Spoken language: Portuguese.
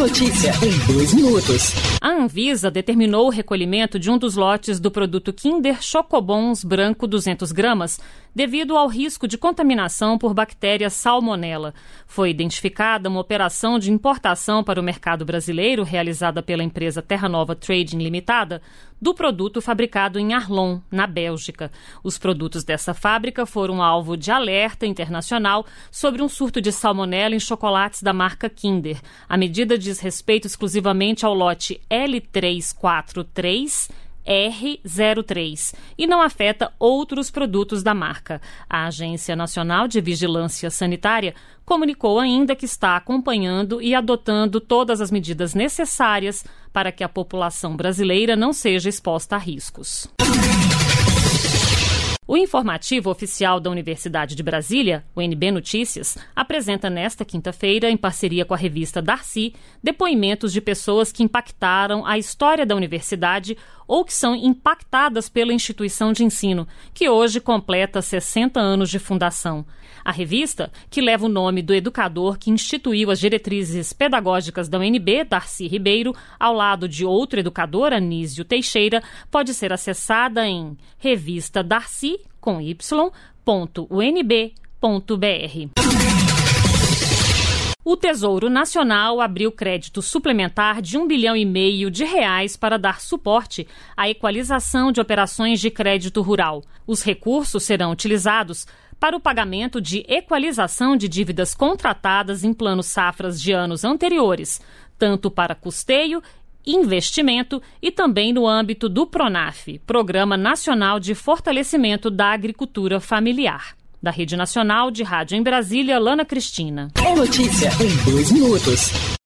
notícia em dois minutos. A Anvisa determinou o recolhimento de um dos lotes do produto Kinder Chocobons Branco 200 gramas devido ao risco de contaminação por bactéria salmonella. Foi identificada uma operação de importação para o mercado brasileiro realizada pela empresa Terra Nova Trading Limitada, do produto fabricado em Arlon, na Bélgica. Os produtos dessa fábrica foram alvo de alerta internacional sobre um surto de salmonela em chocolates da marca Kinder. A medida diz respeito exclusivamente ao lote L343 R03 e não afeta outros produtos da marca. A Agência Nacional de Vigilância Sanitária comunicou ainda que está acompanhando e adotando todas as medidas necessárias para que a população brasileira não seja exposta a riscos. O informativo oficial da Universidade de Brasília, o NB Notícias, apresenta nesta quinta-feira, em parceria com a revista Darcy, depoimentos de pessoas que impactaram a história da universidade ou que são impactadas pela instituição de ensino, que hoje completa 60 anos de fundação. A revista, que leva o nome do educador que instituiu as diretrizes pedagógicas da UNB, Darcy Ribeiro, ao lado de outro educador, Anísio Teixeira, pode ser acessada em revista Darcy unb com y.unb.br. O Tesouro Nacional abriu crédito suplementar de um bilhão e meio de reais para dar suporte à equalização de operações de crédito rural. Os recursos serão utilizados para o pagamento de equalização de dívidas contratadas em planos safras de anos anteriores, tanto para custeio investimento e também no âmbito do PRONAF, Programa Nacional de Fortalecimento da Agricultura Familiar. Da Rede Nacional de Rádio em Brasília, Lana Cristina. É notícia em dois minutos.